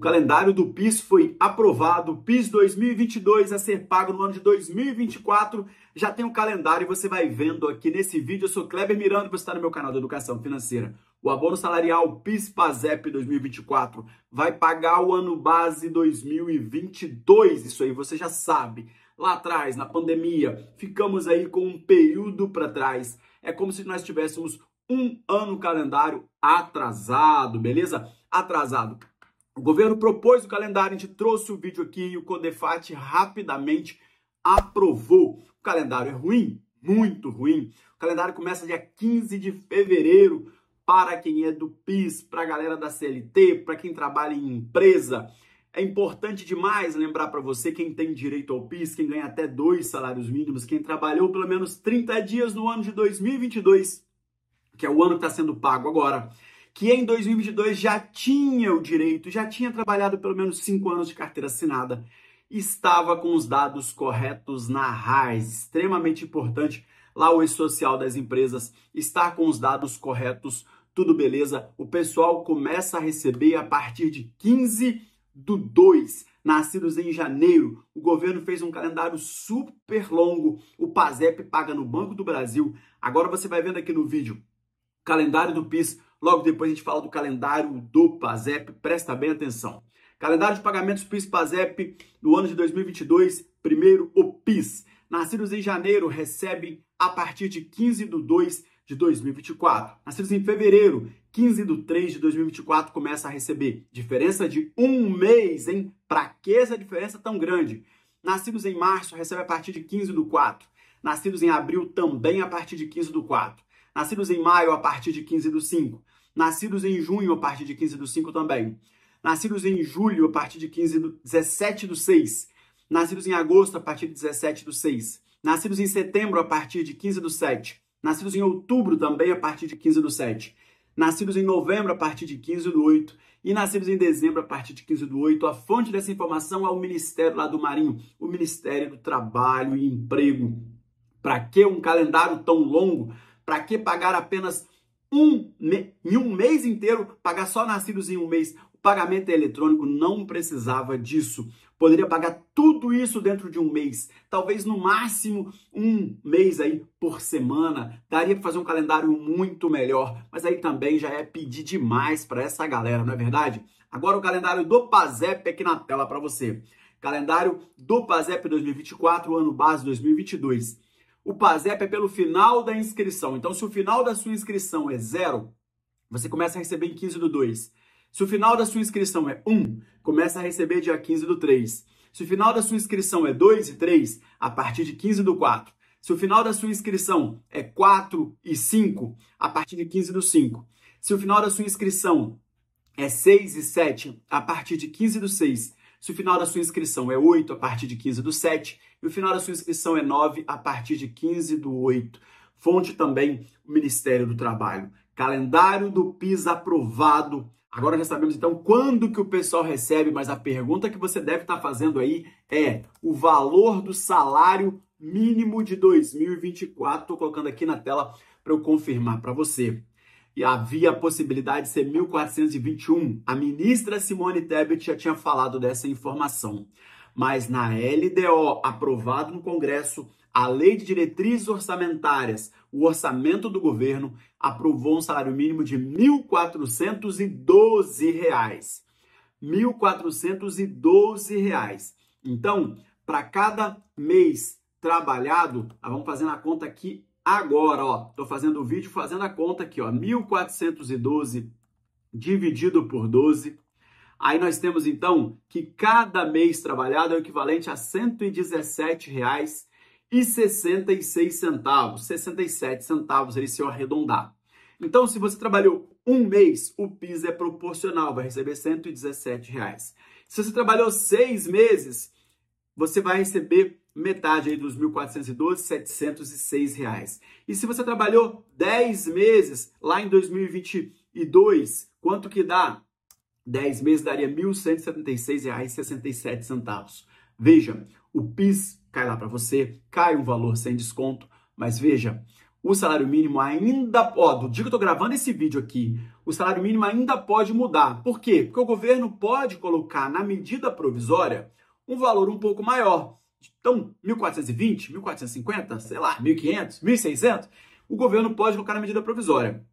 O calendário do PIS foi aprovado. PIS 2022 a ser pago no ano de 2024. Já tem o um calendário e você vai vendo aqui nesse vídeo. Eu sou Kleber Miranda, você está no meu canal de Educação Financeira. O abono salarial PIS-PASEP 2024 vai pagar o ano base 2022. Isso aí você já sabe. Lá atrás, na pandemia, ficamos aí com um período para trás. É como se nós tivéssemos um ano calendário atrasado, beleza? Atrasado o governo propôs o calendário, a gente trouxe o vídeo aqui e o Codefat rapidamente aprovou. O calendário é ruim, muito ruim. O calendário começa dia 15 de fevereiro para quem é do PIS, para a galera da CLT, para quem trabalha em empresa. É importante demais lembrar para você quem tem direito ao PIS, quem ganha até dois salários mínimos, quem trabalhou pelo menos 30 dias no ano de 2022, que é o ano que está sendo pago agora que em 2022 já tinha o direito, já tinha trabalhado pelo menos cinco anos de carteira assinada, estava com os dados corretos na RAIS. Extremamente importante lá o e-social das empresas estar com os dados corretos, tudo beleza. O pessoal começa a receber a partir de 15 do 2, nascidos em janeiro. O governo fez um calendário super longo. O PASEP paga no Banco do Brasil. Agora você vai vendo aqui no vídeo. Calendário do PIS Logo depois a gente fala do calendário do PASEP, presta bem atenção. Calendário de pagamentos PIS-PASEP do ano de 2022, primeiro o PIS. Nascidos em janeiro recebem a partir de 15 de 2 de 2024. Nascidos em fevereiro, 15 de 3 de 2024, começa a receber diferença de um mês, hein? Pra que essa diferença tão grande? Nascidos em março, recebe a partir de 15 do 4. Nascidos em abril, também a partir de 15 do 4. Nascidos em maio, a partir de 15 do 5. Nascidos em junho, a partir de 15 do 5 também. Nascidos em julho, a partir de 15 do, 17 do 6. Nascidos em agosto, a partir de 17 do 6. Nascidos em setembro, a partir de 15 do 7. Nascidos em outubro também, a partir de 15 do 7. Nascidos em novembro, a partir de 15 do 8 e nascidos em dezembro, a partir de 15 do 8. A fonte dessa informação é o Ministério lá do Marinho, o Ministério do Trabalho e Emprego. Para que um calendário tão longo? Para que pagar apenas um, em um mês inteiro, pagar só nascidos em um mês. O pagamento é eletrônico não precisava disso. Poderia pagar tudo isso dentro de um mês. Talvez no máximo um mês aí por semana. Daria para fazer um calendário muito melhor. Mas aí também já é pedir demais para essa galera, não é verdade? Agora o calendário do PASEP aqui na tela para você. Calendário do PASEP 2024, ano base 2022. O PASEP é pelo final da inscrição. Então, se o final da sua inscrição é zero, você começa a receber em 15 do 2. Se o final da sua inscrição é 1, começa a receber dia 15 do 3. Se o final da sua inscrição é 2 e 3, a partir de 15 do 4. Se o final da sua inscrição é 4 e 5, a partir de 15 do 5. Se o final da sua inscrição é 6 e 7, a partir de 15 do 6. Se o final da sua inscrição é 8 a partir de 15 do 7 e o final da sua inscrição é 9 a partir de 15 do 8. Fonte também o Ministério do Trabalho. Calendário do PIS aprovado. Agora já sabemos então quando que o pessoal recebe, mas a pergunta que você deve estar fazendo aí é o valor do salário mínimo de 2024. Estou colocando aqui na tela para eu confirmar para você e havia a possibilidade de ser 1421. A ministra Simone Tebet já tinha falado dessa informação. Mas na LDO, aprovado no Congresso, a Lei de Diretrizes Orçamentárias, o orçamento do governo, aprovou um salário mínimo de R$ 1.412. R$ 1.412. Então, para cada mês trabalhado, vamos fazer a conta aqui agora, ó, tô fazendo o vídeo fazendo a conta aqui, ó, 1412 dividido por 12. Aí nós temos então que cada mês trabalhado é o equivalente a R$ 117,66, 67 centavos ele se eu arredondar. Então, se você trabalhou um mês, o PIS é proporcional, vai receber R$ 117. Reais. Se você trabalhou seis meses, você vai receber metade aí dos R$ 1.412, reais. E se você trabalhou 10 meses lá em 2022, quanto que dá? 10 meses daria R$ 1.176,67. Veja, o PIS cai lá para você, cai um valor sem desconto, mas veja, o salário mínimo ainda pode, do dia que eu tô gravando esse vídeo aqui, o salário mínimo ainda pode mudar. Por quê? Porque o governo pode colocar na medida provisória um valor um pouco maior. Então, 1420, 1450, sei lá, 1500, 1600, o governo pode colocar na medida provisória.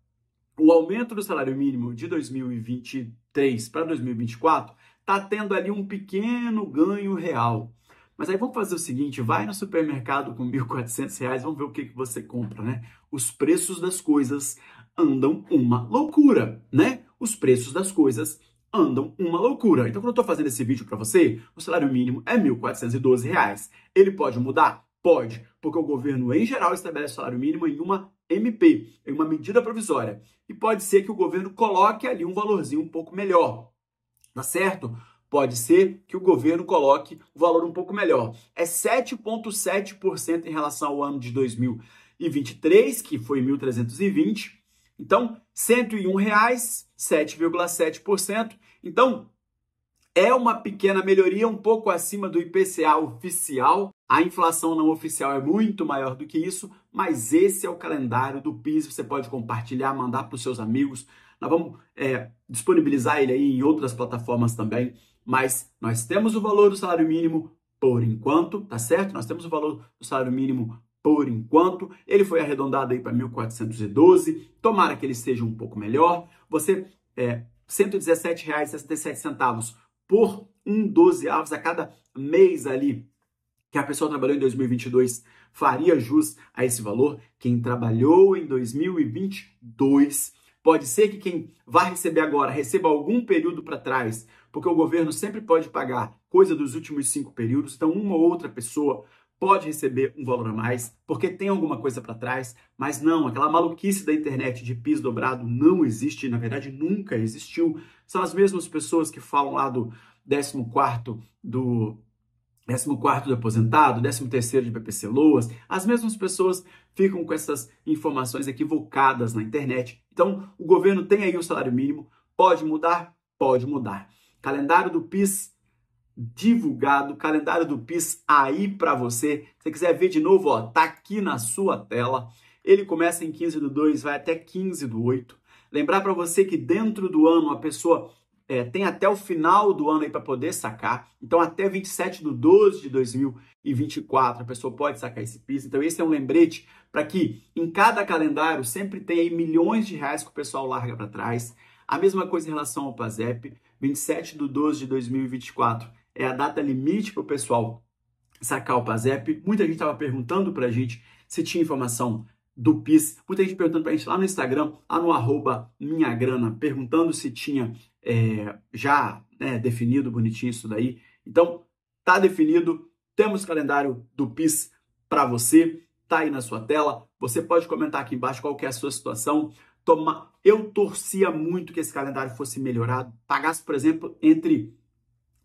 O aumento do salário mínimo de 2023 para 2024 está tendo ali um pequeno ganho real. Mas aí vamos fazer o seguinte, vai no supermercado com R$ 1.400, reais, vamos ver o que, que você compra, né? Os preços das coisas andam uma loucura, né? Os preços das coisas andam uma loucura. Então, quando eu estou fazendo esse vídeo para você, o salário mínimo é R$ 1.412. Ele pode mudar? Pode, porque o governo, em geral, estabelece o salário mínimo em uma MP, em uma medida provisória. E pode ser que o governo coloque ali um valorzinho um pouco melhor, tá certo? Pode ser que o governo coloque o valor um pouco melhor. É 7,7% em relação ao ano de 2023, que foi 1.320, então, R$ reais, 7,7%. Então, é uma pequena melhoria, um pouco acima do IPCA oficial. A inflação não oficial é muito maior do que isso, mas esse é o calendário do PIS. Você pode compartilhar, mandar para os seus amigos. Nós vamos é, disponibilizar ele aí em outras plataformas também. Mas nós temos o valor do salário mínimo por enquanto, tá certo? Nós temos o valor do salário mínimo por enquanto. Ele foi arredondado aí para 1412. Tomara que ele seja um pouco melhor. Você é, R$ 117,67 por um avos a cada mês ali que a pessoa trabalhou em 2022 faria jus a esse valor. Quem trabalhou em 2022 pode ser que quem vai receber agora receba algum período para trás, porque o governo sempre pode pagar coisa dos últimos cinco períodos. Então, uma ou outra pessoa pode receber um valor a mais, porque tem alguma coisa para trás, mas não, aquela maluquice da internet de piso dobrado não existe, na verdade nunca existiu. São as mesmas pessoas que falam lá do 14 do 14 do aposentado, 13 de PPC Loas, as mesmas pessoas ficam com essas informações equivocadas na internet. Então, o governo tem aí o um salário mínimo, pode mudar? Pode mudar. Calendário do PIS divulgado o calendário do PIS aí para você. Se você quiser ver de novo, ó, tá aqui na sua tela. Ele começa em 15 do 2, vai até 15 do 8. Lembrar para você que dentro do ano a pessoa é, tem até o final do ano aí para poder sacar. Então, até 27 de 12 de 2024, a pessoa pode sacar esse PIS. Então, esse é um lembrete para que em cada calendário sempre tenha aí milhões de reais que o pessoal larga para trás. A mesma coisa em relação ao PASEP, 27 de 12 de 2024 é a data limite para o pessoal sacar o PASEP. Muita gente estava perguntando para a gente se tinha informação do PIS. Muita gente perguntando para a gente lá no Instagram, lá no arroba Minha Grana, perguntando se tinha é, já né, definido bonitinho isso daí. Então, tá definido, temos o calendário do PIS para você, tá aí na sua tela. Você pode comentar aqui embaixo qual que é a sua situação. Toma... Eu torcia muito que esse calendário fosse melhorado, pagasse, por exemplo, entre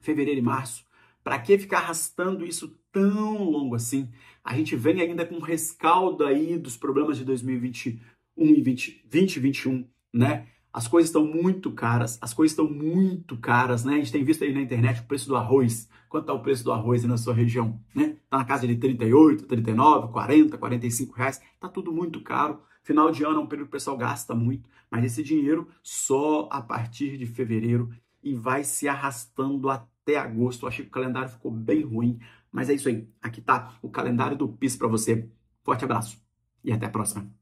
fevereiro e março. Para que ficar arrastando isso tão longo assim? A gente vem ainda com um rescaldo aí dos problemas de 2021 e 20, 2021, né? As coisas estão muito caras, as coisas estão muito caras, né? A gente tem visto aí na internet o preço do arroz. Quanto está o preço do arroz aí na sua região, né? Tá na casa de 38, 39, 40, 45 reais. Tá tudo muito caro. Final de ano é um período que o pessoal gasta muito, mas esse dinheiro só a partir de fevereiro e vai se arrastando até agosto. Eu achei que o calendário ficou bem ruim, mas é isso aí. Aqui tá o calendário do PIS para você. Forte abraço e até a próxima.